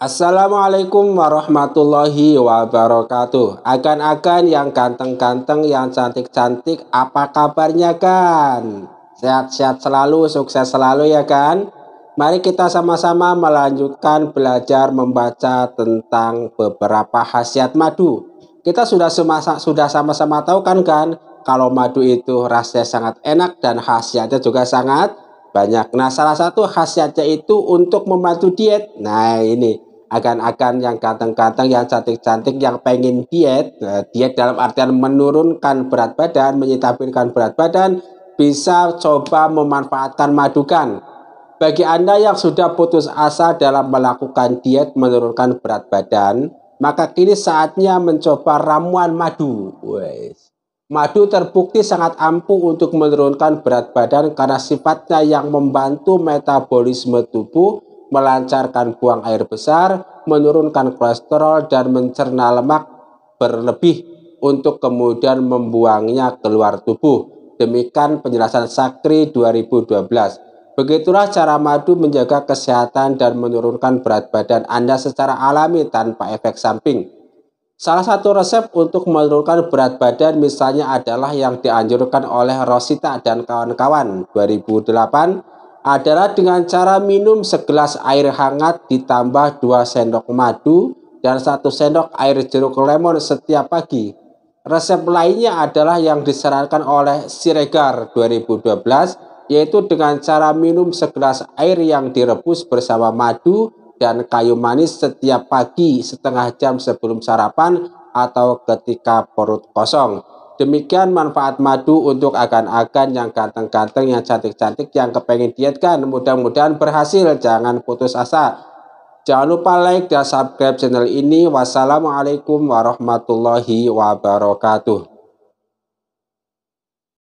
Assalamualaikum warahmatullahi wabarakatuh. Akan-akan yang ganteng-ganteng, yang cantik-cantik, apa kabarnya kan? Sehat-sehat selalu, sukses selalu ya kan? Mari kita sama-sama melanjutkan belajar membaca tentang beberapa khasiat madu. Kita sudah semasa, sudah sama-sama tahu kan kan kalau madu itu rasanya sangat enak dan khasiatnya juga sangat banyak. Nah, salah satu khasiatnya itu untuk membantu diet. Nah, ini akan-akan yang ganteng-ganteng, yang cantik-cantik, yang pengen diet, nah, diet dalam artian menurunkan berat badan, menyetabilkan berat badan, bisa coba memanfaatkan madukan. Bagi Anda yang sudah putus asa dalam melakukan diet menurunkan berat badan, maka kini saatnya mencoba ramuan madu. Madu terbukti sangat ampuh untuk menurunkan berat badan karena sifatnya yang membantu metabolisme tubuh melancarkan buang air besar, menurunkan kolesterol, dan mencerna lemak berlebih untuk kemudian membuangnya keluar tubuh. Demikian penjelasan Sakri 2012. Begitulah cara madu menjaga kesehatan dan menurunkan berat badan Anda secara alami tanpa efek samping. Salah satu resep untuk menurunkan berat badan misalnya adalah yang dianjurkan oleh Rosita dan kawan-kawan 2008 adalah dengan cara minum segelas air hangat ditambah 2 sendok madu dan 1 sendok air jeruk lemon setiap pagi. Resep lainnya adalah yang disarankan oleh Siregar 2012 yaitu dengan cara minum segelas air yang direbus bersama madu dan kayu manis setiap pagi setengah jam sebelum sarapan atau ketika perut kosong. Demikian manfaat madu untuk akan-akan yang ganteng-ganteng, yang cantik-cantik, yang kepengen diet kan. Mudah-mudahan berhasil, jangan putus asa. Jangan lupa like dan subscribe channel ini. Wassalamualaikum warahmatullahi wabarakatuh.